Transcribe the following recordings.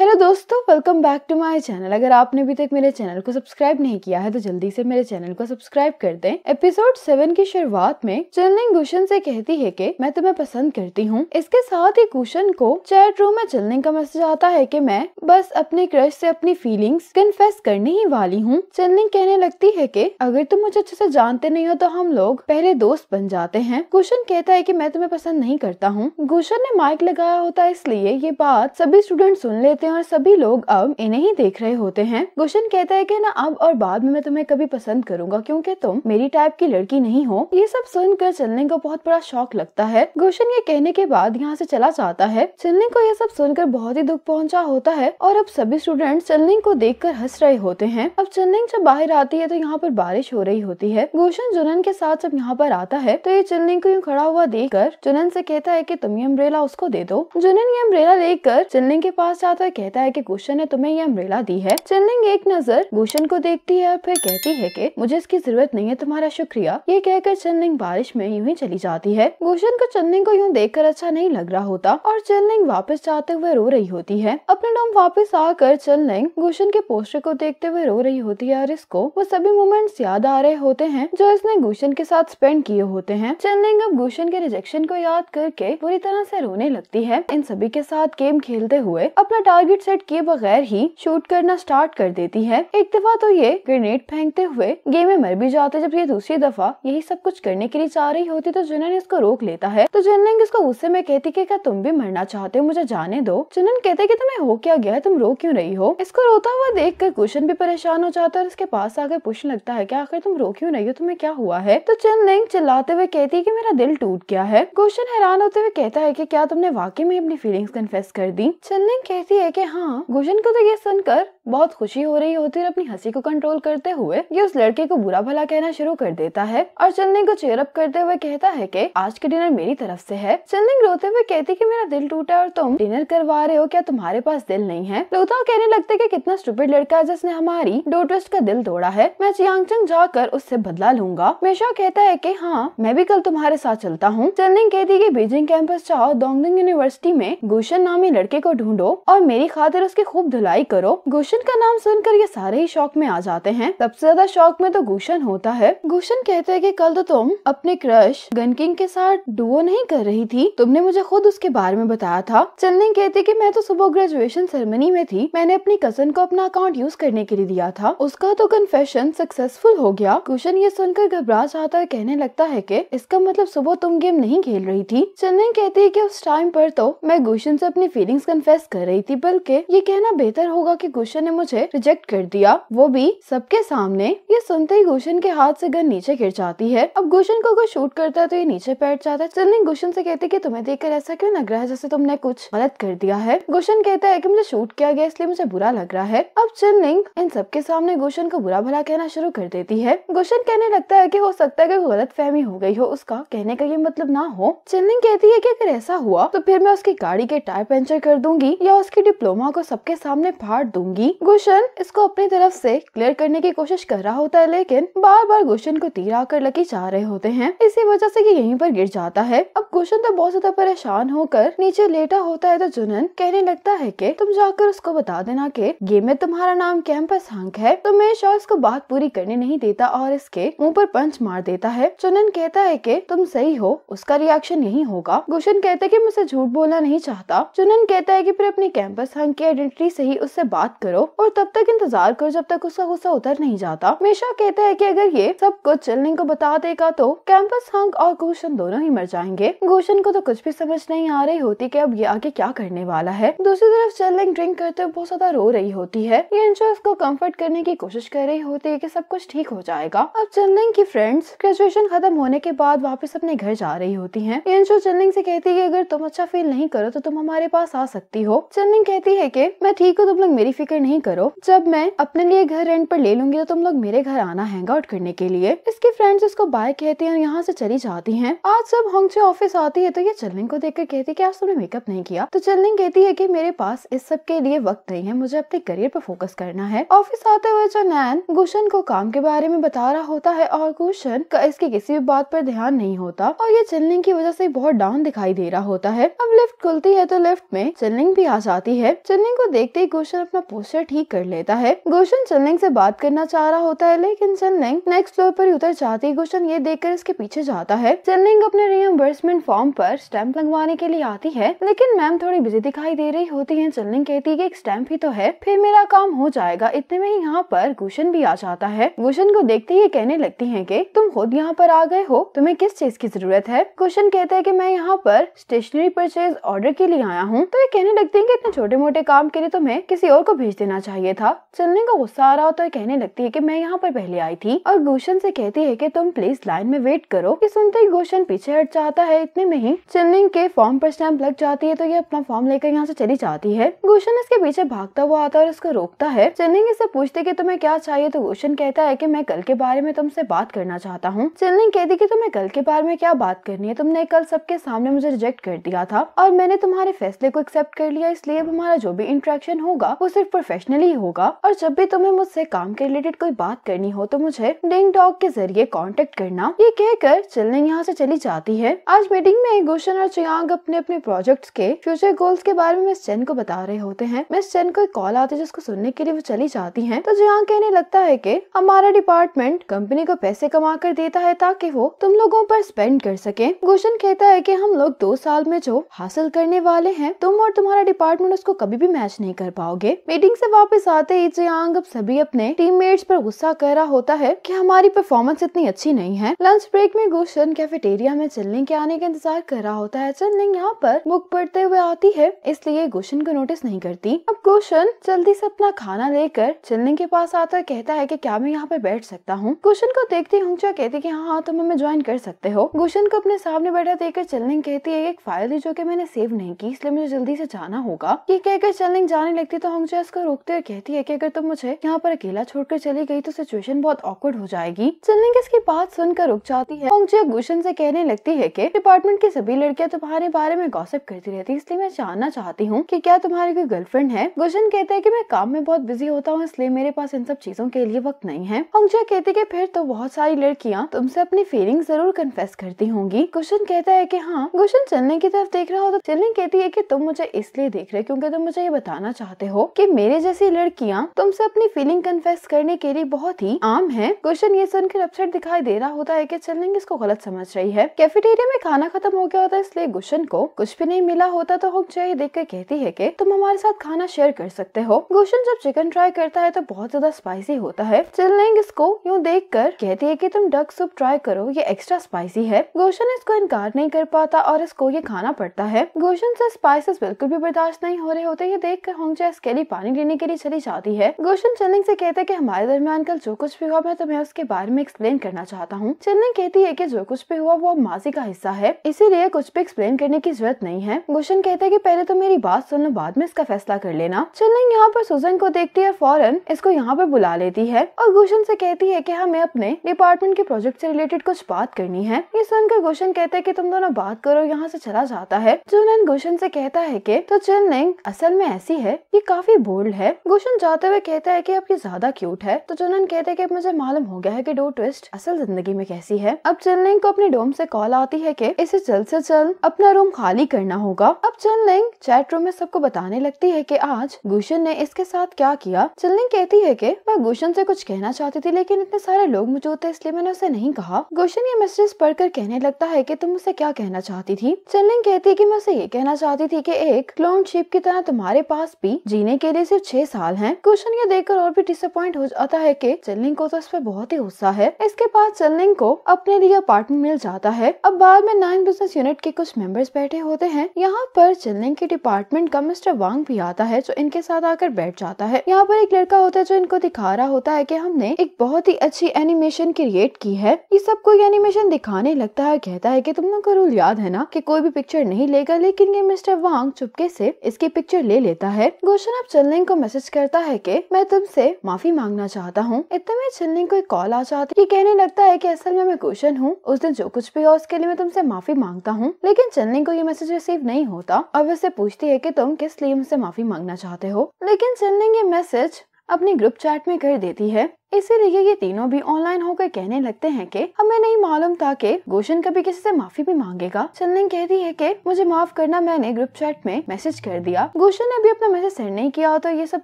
hello दोस्तों welcome back to my channel अगर आपने अभी तक मेरे चैनल को सब्सक्राइब नहीं किया है तो जल्दी से मेरे चैनल को सब्सक्राइब कर दें एपिसोड सेवन की शुरुआत में चलनिंग गुशन से कहती है कि मैं तुम्हें पसंद करती हूँ इसके साथ ही गुशन को चैट रूम में चलनिंग का मैसेज आता है कि मैं बस अपने क्रश से अपनी फीलिंग कन्फेस करने ही वाली हूँ चलनिंग कहने लगती है की अगर तुम मुझे अच्छे से जानते नहीं हो तो हम लोग पहले दोस्त बन जाते हैं गुशन कहता है की मैं तुम्हें पसंद नहीं करता हूँ गुशन ने माइक लगाया होता है इसलिए ये बात सभी स्टूडेंट सुन लेते होते हैं और सभी लोग अब इन्हें ही देख रहे होते हैं गुशन कहता है कि ना अब और बाद में मैं तुम्हें कभी पसंद करूंगा क्योंकि तुम मेरी टाइप की लड़की नहीं हो ये सब सुनकर चलने को बहुत बड़ा शौक लगता है गुशन ये कहने के बाद यहाँ से चला जाता है चलने को ये सब सुनकर बहुत ही दुख पहुँचा होता है और अब सभी स्टूडेंट चलने को देख कर हंस रहे होते हैं अब चलने जब बाहर आती है तो यहाँ पर बारिश हो रही होती है गुशन जुनन के साथ जब यहाँ पर आता है तो ये चलने को यूँ खड़ा हुआ देख कर जुनन से कहता है की तुम ये अम्ब्रेला उसको दे दो जुनन ये अम्ब्रेला लेकर चलने के पास जाता है कहता है कि गुशन ने तुम्हें ये अम्ब्रेला दी है चलनिंग एक नजर गुशन को देखती है और फिर कहती है कि मुझे इसकी जरूरत नहीं है तुम्हारा शुक्रिया ये कहकर चलनिंग बारिश में यूं ही चली जाती है गुशन को चलनिंग को यूं देखकर अच्छा नहीं लग रहा होता और चलनिंग वापस जाते हुए रो रही होती है अपने डॉम वापस आकर चलनिंग गुशन के पोस्टर को देखते हुए रो रही होती है और इसको वो सभी मोमेंट्स याद आ रहे होते हैं जो इसने गुशन के साथ स्पेंड किए होते हैं चलनिंग अब गुशन के रिजेक्शन को याद करके पूरी तरह से रोने लगती है इन सभी के साथ गेम खेलते हुए अपना टारगेट टारगेट सेट किए बगैर ही शूट करना स्टार्ट कर देती है एक दफा तो ये ग्रेनेड फेंकते हुए गेम में मर भी जाते जब ये दूसरी दफा यही सब कुछ करने के लिए चाह रही होती तो जुनन इसको रोक लेता है तो जुनन इसको गुस्से में कहती की क्या तुम भी मरना चाहते हो मुझे जाने दो जुनन कहते की तुम्हें हो क्या गया तुम रो क्यूँ रही हो इसको रोता हुआ देख कर कुशन भी परेशान हो जाता है और इसके पास आकर पूछने लगता है की आखिर तुम रो क्यूँ रही हो तुम्हें क्या हुआ है तो लिंग चिल्लाते हुए कहती है की मेरा दिल टूट गया है कुशन हैरान होते हुए कहता है की क्या तुमने वाकई में अपनी फीलिंग्स कन्फेस कर दी चंद कहती है कि हाँ गुजन को तो ये सुनकर बहुत खुशी हो रही होती और अपनी हंसी को कंट्रोल करते हुए ये उस लड़के को बुरा भला कहना शुरू कर देता है और चंदिंग को चेयरअप करते हुए कहता है की आज के डिनर मेरी तरफ से है चंदिंग रोते हुए कहती की मेरा दिल टूटा और तुम डिनर करवा रहे हो क्या तुम्हारे पास दिल नहीं है लोता कहने लगते की कितना स्टूपिड लड़का है जिसने हमारी डोर ट्विस्ट का दिल तोड़ा है मैं चियांगचंग जाकर उससे बदला लूंगा मेशा कहता है की हाँ मैं भी कल तुम्हारे साथ चलता हूँ चंदिंग कहती की बीजिंग कैंपस जाओ दोंगदंग यूनिवर्सिटी में गुशन नामी लड़के को ढूंढो और मेरी खातिर उसकी खूब धुलाई करो गुशन गुलशन का नाम सुनकर ये सारे ही शौक में आ जाते हैं सबसे ज्यादा शौक में तो गुशन होता है गुशन कहते हैं कि कल तो तुम अपने क्रश गनकिंग के साथ डुओ नहीं कर रही थी तुमने मुझे खुद उसके बारे में बताया था चलने कहते कि मैं तो सुबह ग्रेजुएशन सेरेमनी में थी मैंने अपनी कजन को अपना अकाउंट यूज करने के लिए दिया था उसका तो कन्फेशन सक्सेसफुल हो गया गुशन ये सुनकर घबरा जाता है कहने लगता है की इसका मतलब सुबह तुम गेम नहीं खेल रही थी चलने कहती है की उस टाइम पर तो मैं गुशन से अपनी फीलिंग्स कन्फेस कर रही थी बल्कि ये कहना बेहतर होगा की गुशन ने मुझे रिजेक्ट कर दिया वो भी सबके सामने ये सुनते ही गुशन के हाथ से गन नीचे गिर जाती है अब गुशन को अगर शूट करता है तो ये नीचे बैठ जाता है चलने तो गुशन से कहती है कि तुम्हें देखकर ऐसा क्यों लग रहा है जैसे तुमने कुछ गलत कर दिया है गुशन कहता है कि मुझे शूट किया गया इसलिए मुझे बुरा लग रहा है अब चिल्लिंग इन सबके सामने गुशन को बुरा भला कहना शुरू कर देती है गुशन कहने लगता है की हो सकता है कि गलत फहमी हो गई हो उसका कहने का ये मतलब ना हो चिल्लिंग कहती है की अगर ऐसा हुआ तो फिर मैं उसकी गाड़ी के टायर पंचर कर दूंगी या उसकी डिप्लोमा को सबके सामने फाड़ दूंगी गुशन इसको अपनी तरफ से क्लियर करने की कोशिश कर रहा होता है लेकिन बार बार गुशन को तीर आकर लकी जा रहे होते हैं इसी वजह से कि यहीं पर गिर जाता है अब गुशन तो बहुत ज्यादा परेशान होकर नीचे लेटा होता है तो जुनन कहने लगता है कि तुम जाकर उसको बता देना कि गेम में तुम्हारा नाम कैंपस हंक है तो मैं शो इसको बात पूरी करने नहीं देता और इसके मुँह पर पंच मार देता है चुनन कहता है की तुम सही हो उसका रिएक्शन यही होगा गुशन कहता है कि मुझसे झूठ बोलना नहीं चाहता चुनन कहता है की फिर अपने कैंपस हंक की आइडेंटिटी से ही उससे बात करो और तब तक इंतजार करो जब तक उसका गुस्सा उतर नहीं जाता मिशा कहते हैं कि अगर ये सब कुछ चिल्लिंग को बता देगा तो कैंपस हंग और गोशन दोनों ही मर जाएंगे गोशन को तो कुछ भी समझ नहीं आ रही होती की अब ये आगे क्या करने वाला है दूसरी तरफ चिल्लिंग ड्रिंक करते हुए बहुत ज्यादा रो रही होती है ये इंशा उसको कम्फर्ट करने की कोशिश कर रही होती है की सब कुछ ठीक हो जाएगा अब चिल्लिंग की फ्रेंड्स ग्रेजुएशन खत्म होने के बाद वापस अपने घर जा रही होती है इंशो चिल्लिंग से कहती है कि अगर तुम अच्छा फील नहीं करो तो तुम हमारे पास आ सकती हो चिल्लिंग कहती है की मैं ठीक हूँ तुम लोग मेरी फिक्र नहीं नहीं करो जब मैं अपने लिए घर रेंट पर ले लूंगी तो तुम लोग मेरे घर आना हैंग आउट करने के लिए इसकी फ्रेंड्स इसको बाय कहती है और यहाँ से चली जाती है आज जब होंगचे ऑफिस आती है तो ये चलिंग को देखकर कहती है की आज तुमने मेकअप नहीं किया तो चलिंग कहती है की मेरे पास इस सब के लिए वक्त नहीं है मुझे अपने करियर पर फोकस करना है ऑफिस आते हुए जो नैन गुशन को काम के बारे में बता रहा होता है और गुशन का इसकी किसी भी बात पर ध्यान नहीं होता और ये चलिंग की वजह से बहुत डाउन दिखाई दे रहा होता है अब लिफ्ट खुलती है तो लिफ्ट में चलिंग भी आ जाती है चलिंग को देखते ही गुशन अपना पोस्ट उसे ठीक कर लेता है गोशन सनलिंग से बात करना चाह रहा होता है लेकिन सनलिंग नेक्स्ट फ्लोर पर उतर जाती गोशन ये देखकर इसके पीछे जाता है सनलिंग अपने रियम्बर्समेंट फॉर्म पर स्टैंप लगवाने के लिए आती है लेकिन मैम थोड़ी बिजी दिखाई दे रही होती है सनलिंग कहती है की एक स्टैंप ही तो है फिर मेरा काम हो जाएगा इतने में ही यहाँ पर गुशन भी आ जाता है गुशन को देखते ही कहने लगती है की तुम खुद यहाँ पर आ गए हो तुम्हें किस चीज की जरूरत है गुशन कहते हैं की मैं यहाँ पर स्टेशनरी परचेज ऑर्डर के लिए आया हूँ तो ये कहने लगती है की इतने छोटे मोटे काम के लिए तुम्हें तो किसी और को भेज देना चाहिए था चलने का गुस्सा आ रहा होता है कहने लगती है कि मैं यहाँ पर पहले आई थी और गोशन से कहती है कि तुम प्लीज लाइन में वेट करो ये सुनते ही गोशन पीछे हट जाता है इतने में ही चलने के फॉर्म पर स्टैंप लग जाती है तो ये अपना फॉर्म लेकर यहाँ से चली जाती है गोशन इसके पीछे भागता हुआ आता है और उसको रोकता है चलने से पूछते की तुम्हें क्या चाहिए तो गोशन कहता है की मैं कल के बारे में तुमसे बात करना चाहता हूँ चलने कहती की तुम्हें कल के बारे में क्या बात करनी है तुमने कल सबके सामने मुझे रिजेक्ट कर दिया था और मैंने तुम्हारे फैसले को एक्सेप्ट कर लिया इसलिए हमारा जो भी इंट्रेक्शन होगा वो सिर्फ प्रोफेशनली होगा और जब भी तुम्हें मुझसे काम के रिलेटेड कोई बात करनी हो तो मुझे डिंग डॉग के जरिए कॉन्टेक्ट करना ये कहकर चिलने यहाँ से चली जाती है आज मीटिंग में गुशन और चियांग अपने अपने प्रोजेक्ट के फ्यूचर गोल्स के बारे में मिस चेन को बता रहे होते हैं मिस चेन को एक कॉल आती है जिसको सुनने के लिए वो चली जाती है तो चियांग कहने लगता है की हमारा डिपार्टमेंट कंपनी को पैसे कमा कर देता है ताकि वो तुम लोगों पर स्पेंड कर सके गुशन कहता है की हम लोग दो साल में जो हासिल करने वाले हैं तुम और तुम्हारा डिपार्टमेंट उसको कभी भी मैच नहीं कर पाओगे मीटिंग से वापस आते ही जयांग अब सभी अपने टीममेट्स पर गुस्सा कर रहा होता है कि हमारी परफॉर्मेंस इतनी अच्छी नहीं है लंच ब्रेक में गुशन कैफेटेरिया में चलने के आने का इंतजार कर रहा होता है चलने यहाँ पर बुक पढ़ते हुए आती है इसलिए गुशन को नोटिस नहीं करती अब गुशन जल्दी से अपना खाना लेकर चलने के पास आता कहता है की क्या मैं यहाँ पर बैठ सकता हूँ गुशन को देखते हुंचा कहती की हाँ, हाँ तुम हमें ज्वाइन कर सकते हो गुशन को अपने सामने बैठा देखकर चलने कहती है एक फाइल जो की मैंने सेव नहीं की इसलिए मुझे जल्दी से जाना होगा ये कहकर चलने जाने लगती तो हंगचा इसको रोकते हुए कहती है कि अगर तुम मुझे यहाँ पर अकेला छोड़कर चली गई तो सिचुएशन बहुत ऑकवर्ड हो जाएगी सनलिंग इसकी बात सुनकर रुक जाती है पोंगजिया गुशन से कहने लगती है की डिपार्टमेंट की सभी लड़कियाँ तुम्हारे बारे में गॉसिप करती रहती है इसलिए मैं जानना चाहती हूँ की क्या तुम्हारी कोई गर्लफ्रेंड है गुशन कहते है की मैं काम में बहुत बिजी होता हूँ इसलिए मेरे पास इन सब चीजों के लिए वक्त नहीं है पोंगजिया कहती की फिर तो बहुत सारी लड़कियाँ तुमसे अपनी फीलिंग जरूर कन्फेस करती होंगी गुशन कहता है की हाँ गुशन चलने की तरफ देख रहा हो तो चलने कहती है की तुम मुझे इसलिए देख रहे क्यूँकी तुम मुझे ये बताना चाहते हो की मेरे जैसी लड़कियाँ तुमसे अपनी फीलिंग कन्फेस करने के लिए बहुत ही आम है क्वेश्चन ये सुनकर अपसेट दिखाई दे रहा होता है की चलेंगे इसको गलत समझ रही है कैफेटेरिया में खाना खत्म हो गया होता है इसलिए गुशन को कुछ भी नहीं मिला होता तो हुक चाहिए देख कर कहती है की तुम हमारे साथ खाना शेयर कर सकते हो गुशन जब चिकन ट्राई करता है तो बहुत ज्यादा स्पाइसी होता है चिल्लिंग इसको यूँ देख कर कहती है की तुम डक सूप ट्राई करो ये एक्स्ट्रा स्पाइसी है गोशन इसको इनकार नहीं कर पाता और इसको ये खाना पड़ता है गोशन से स्पाइसेस बिल्कुल भी बर्दाश्त नहीं हो रहे होते ये देख कर होंगजा इसके लिए पानी लेने करने के लिए चली जाती है गोशन चन्निंग से कहते हैं कि हमारे दरमियान कल जो कुछ भी हुआ तो मैं तुम्हें उसके बारे में एक्सप्लेन करना चाहता हूँ चन्निंग कहती है की जो कुछ भी हुआ वो अब माजी का हिस्सा है इसीलिए कुछ भी एक्सप्लेन करने की जरूरत नहीं है गोशन कहते है की पहले तो मेरी बात सुन लो बाद में इसका फैसला कर लेना चन्निंग यहाँ पर सुजन को देखती है फौरन इसको यहाँ पर बुला लेती है और गोशन से कहती है की हमें अपने डिपार्टमेंट के प्रोजेक्ट से रिलेटेड कुछ बात करनी है ये सुनकर गोशन कहते हैं कि तुम दोनों बात करो यहाँ से चला जाता है जुनन गोशन से कहता है कि तो चन्निंग असल में ऐसी है ये काफी बोल्ड है है गुशन जाते हुए कहता है कि अब ये ज्यादा क्यूट है तो चुनन कहते हैं कि मुझे मालूम हो गया है कि डो ट्विस्ट असल जिंदगी में कैसी है अब चिलनिंग को अपने डोम से कॉल आती है कि इसे जल्द से जल्द अपना रूम खाली करना होगा अब चिलनिंग चैट रूम में सबको बताने लगती है की आज गुशन ने इसके साथ क्या किया चिलनिंग कहती है की मैं गुशन ऐसी कुछ कहना चाहती थी लेकिन इतने सारे लोग मौजूद थे इसलिए मैंने उसे नहीं कहा गुशन ये मैसेज पढ़कर कहने लगता है की तुम उसे क्या कहना चाहती थी चिलनिंग कहती है की मैं उसे ये कहना चाहती थी की एक क्लोन शिप की तरह तुम्हारे पास भी जीने के लिए सिर्फ छह साल है क्वेश्चन ये देखकर और भी डिसअपॉइंट हो जाता है की चलिंग को तो इस पर बहुत ही गुस्सा है इसके बाद चलिंग को अपने लिए अपार्टमेंट मिल जाता है अब बाद में नाइन बिजनेस यूनिट के कुछ मेंबर्स बैठे होते हैं यहाँ पर चलिंग के डिपार्टमेंट का मिस्टर वांग भी आता है जो इनके साथ आकर बैठ जाता है यहाँ पर एक लड़का होता है जो इनको दिखा रहा होता है की हमने एक बहुत ही अच्छी एनिमेशन क्रिएट की है ये सबको एनिमेशन दिखाने लगता है कहता है की तुम लोग का रूल याद है ना की कोई भी पिक्चर नहीं लेगा लेकिन ये मिस्टर वांग चुपके से इसकी पिक्चर ले लेता है गोशन अब चलिंग को को मैसेज करता है कि मैं तुमसे माफी मांगना चाहता हूँ इतने में छिलनी को एक कॉल आ जाती है कहने लगता है कि असल में मैं क्वेश्चन हूँ उस दिन जो कुछ भी हो उसके लिए मैं तुमसे माफी मांगता हूँ लेकिन छिलनी को ये मैसेज रिसीव नहीं होता और उससे पूछती है की तुम किस लिए मुझसे माफी मांगना चाहते हो लेकिन छिलनी ये मैसेज अपनी ग्रुप चैट में कर देती है इसीलिए ये तीनों भी ऑनलाइन होकर कहने लगते हैं कि हमें नहीं मालूम था कि गोशन कभी किसी से माफी भी मांगेगा चंदन कहती है कि मुझे माफ करना मैंने ग्रुप चैट में मैसेज कर दिया गोशन ने भी अपना मैसेज सेंड नहीं किया तो ये सब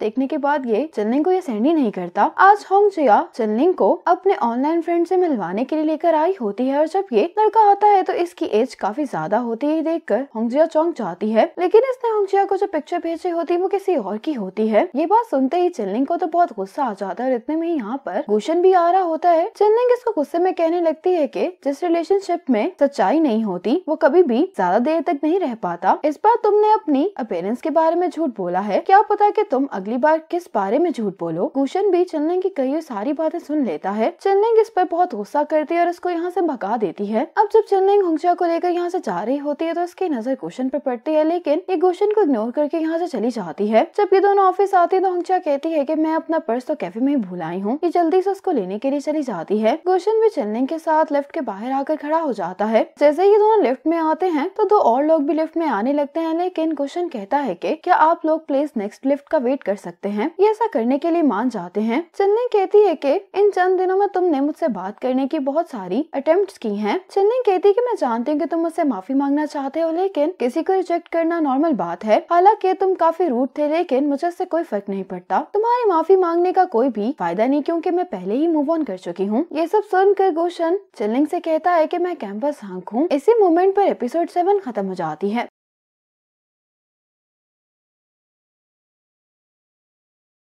देखने के बाद ये चंदन को ये सेंड ही नहीं करता आज होंग जिया चंदन को अपने ऑनलाइन फ्रेंड से मिलवाने के लिए लेकर आई होती है और जब ये लड़का आता है तो इसकी एज काफी ज्यादा होती है देख कर होंगजिया चौंक जाती है लेकिन इसने होंगजिया को जो पिक्चर भेजी होती है वो किसी और की होती है ये बात सुनते ही चिल्लिंग को तो बहुत गुस्सा आ जाता है और इतने में यहाँ यहाँ पर भूषण भी आ रहा होता है चंदन किसको गुस्से में कहने लगती है कि जिस रिलेशनशिप में सच्चाई नहीं होती वो कभी भी ज्यादा देर तक नहीं रह पाता इस बार तुमने अपनी अपेरेंस के बारे में झूठ बोला है क्या पता कि तुम अगली बार किस बारे में झूठ बोलो भूषण भी चंदन की कई सारी बातें सुन लेता है चंदन इस पर बहुत गुस्सा करती है और इसको यहाँ से भगा देती है अब जब चंदन घुंगा को लेकर यहाँ से जा रही होती है तो उसकी नजर गुशन पर पड़ती है लेकिन ये गोशन को इग्नोर करके यहाँ से चली जाती है जब ये दोनों ऑफिस आती है तो हुंगजा कहती है की मैं अपना पर्स तो कैफे में ही भूल आई हूँ कि जल्दी से उसको लेने के लिए चली जाती है गुलशन भी चलने के साथ लिफ्ट के बाहर आकर खड़ा हो जाता है जैसे ही दोनों लिफ्ट में आते हैं तो दो और लोग भी लिफ्ट में आने लगते हैं लेकिन गुलशन कहता है की क्या आप लोग प्लीज नेक्स्ट लिफ्ट का वेट कर सकते हैं ये ऐसा करने के लिए मान जाते हैं चन्नी कहती है की इन चंद दिनों में तुमने मुझसे बात करने की बहुत सारी अटेम्प्ट की है चन्नी कहती है की मैं जानती हूँ की तुम मुझसे माफी मांगना चाहते हो लेकिन किसी को रिजेक्ट करना नॉर्मल बात है हालांकि तुम काफी रूट थे लेकिन मुझे इससे कोई फर्क नहीं पड़ता तुम्हारी माफी मांगने का कोई भी फायदा नहीं क्योंकि मैं पहले ही मूव ऑन कर चुकी हूँ ये सब सुनकर गोशन चिलिंग से कहता है कि मैं कैंपस हूँ इसी मोमेंट पर एपिसोड सेवन खत्म हो जाती है